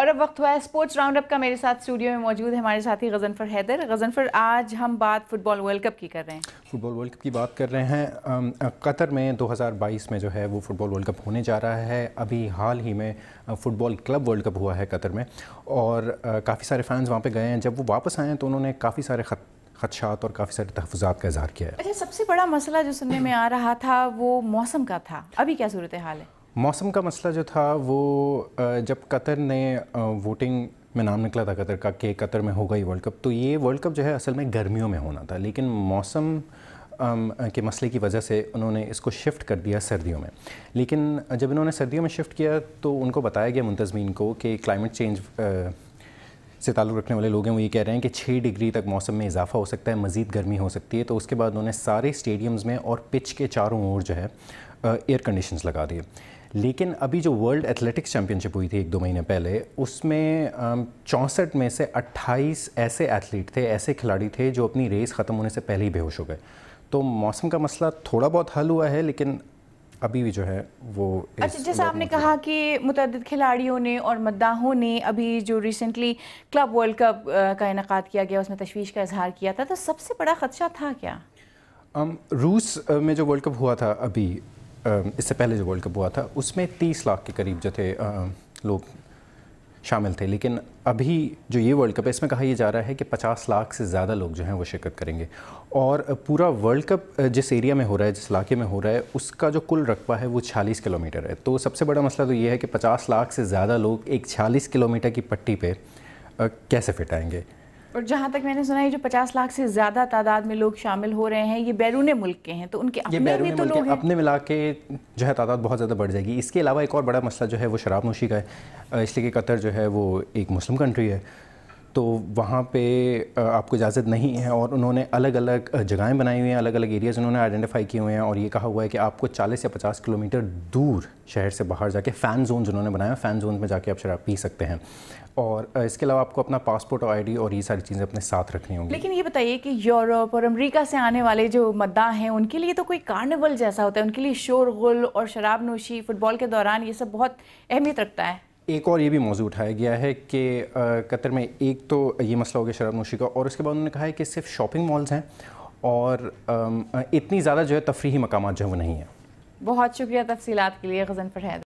اور اب وقت ہوا ہے اسپورٹس راؤنڈ اپ کا میرے ساتھ اسٹوڈیو میں موجود ہے ہمارے ساتھی غزنفر حیدر غزنفر آج ہم بات فٹ بال ورلڈ کپ کی کر رہے ہیں فٹ بال ورلڈ کپ کی بات کر رہے ہیں قطر میں دو ہزار بائیس میں جو ہے وہ فٹ بال ورلڈ کپ ہونے جا رہا ہے ابھی حال ہی میں football club world cup ہوا ہے قطر میں اور کافی سارے فینس وہاں پہ گئے ہیں جب وہ واپس آئے ہیں تو انہوں نے کافی سارے خط خدشات اور کافی سارے تحفظات کا اظہار کیا ہے اچھا سب سے بڑا مسئلہ جو سننے میں آ رہا تھا وہ موسم کا تھا ابھی کیا صورتحال ہے موسم کا مسئلہ جو تھا وہ جب قطر نے ووٹنگ میں نام نکلا تھا قطر کا کہ قطر میں ہوگا ہی ورلڈ کپ تو یہ ورلڈ کپ جو ہے اصل میں گرمیوں میں ہونا تھا لیکن موسم کے مسئلے کی وجہ سے انہوں نے اس کو شفٹ کر دیا سردیوں میں لیکن جب انہوں نے سردیوں میں شفٹ کیا تو ان کو بتایا گیا منتظمین کو کہ کلائمیٹ چینج سے تعلق رکھنے والے لوگ ہیں وہ یہ کہہ رہے ہیں کہ چھ ڈگری تک موسم میں اضافہ ہو سکتا ہے مزید گرمی ہو سکتی ہے تو اس کے بعد انہوں نے سارے اسٹیڈیمز میں اور پچ کے چاروں اور جو ہے ایئر کنڈیشنز لگا دیے لیکن ابھی جو ورلڈ ایتھلیٹکس چیمپئن شپ ہوئی تھی ایک دو مہینے پہلے اس میں چونسٹھ میں سے اٹھائیس ایسے ایتھلیٹ تھے ایسے کھلاڑی تھے جو اپنی ریس ختم ہونے سے پہلے ہی بے ہوش ہو گئے تو موسم کا مسئلہ تھوڑا بہت حل ہوا ہے لیکن ابھی بھی جو ہے وہ اچھا جیسے آپ نے کہا کہ متعدد کھلاڑیوں نے اور مداحوں نے ابھی جو ریسنٹلی کلب ورلڈ کپ کا انعقاد کیا گیا اس میں تشویش کا اظہار کیا تھا تو سب سے بڑا خدشہ تھا کیا روس میں جو ورلڈ کپ ہوا تھا ابھی اس سے پہلے جو ورلڈ کپ ہوا تھا اس میں تیس لاکھ کے قریب جو تھے لوگ شامل تھے لیکن ابھی جو یہ ورلڈ کپ ہے اس میں کہا یہ جا رہا ہے کہ پچاس لاکھ سے زیادہ لوگ جو ہیں وہ شرکت کریں گے اور پورا ورلڈ کپ جس ایریا میں ہو رہا ہے جس علاقے میں ہو رہا ہے اس کا جو کل رقبہ ہے وہ چھیالیس کلو میٹر ہے تو سب سے بڑا مسئلہ تو یہ ہے کہ پچاس لاکھ سے زیادہ لوگ ایک چھیالیس کلو میٹر کی پٹی پہ کیسے فٹ آئیں گے اور جہاں تک میں نے سنا ہے جو پچاس لاکھ سے زیادہ تعداد میں لوگ شامل ہو رہے ہیں یہ بیرون ملک کے ہیں تو ان کے اپنے بھی تو لوگ ہیں اپنے کے جو ہے تعداد بہت زیادہ بڑھ جائے گی اس کے علاوہ ایک اور بڑا مسئلہ جو ہے وہ شراب نوشی کا ہے اس کہ قطر جو ہے وہ ایک مسلم کنٹری ہے تو وہاں پہ آپ کو اجازت نہیں ہے اور انہوں نے الگ الگ جگہیں بنائی ہوئی ہیں الگ الگ ایریاز انہوں نے آئیڈنٹیفائی کیے ہوئے ہیں اور یہ کہا ہوا ہے کہ آپ کو چالیس یا پچاس کلومیٹر دور شہر سے باہر جا کے فین زونز انہوں نے بنایا فین زونز میں جا کے آپ شراب پی سکتے ہیں اور اس کے علاوہ آپ کو اپنا پاسپورٹ اور آئی ڈی اور یہ ساری چیزیں اپنے ساتھ رکھنی ہوں گی لیکن یہ بتائیے کہ یورپ اور امریکہ سے آنے والے جو مداح ہیں ان کے لیے تو کوئی کارنیول جیسا ہوتا ہے ان کے لیے شور غل اور شراب نوشی فٹ بال کے دوران یہ سب بہت اہمیت رکھتا ہے ایک اور یہ بھی موضوع اٹھایا گیا ہے کہ قطر میں ایک تو یہ مسئلہ ہو گیا شراب نوشی کا اور اس کے بعد انہوں نے کہا ہے کہ صرف شاپنگ مالز ہیں اور اتنی زیادہ جو ہے تفریحی مقامات جو ہے وہ نہیں ہیں بہت شکریہ تفصیلات کے لیے غزن فرحید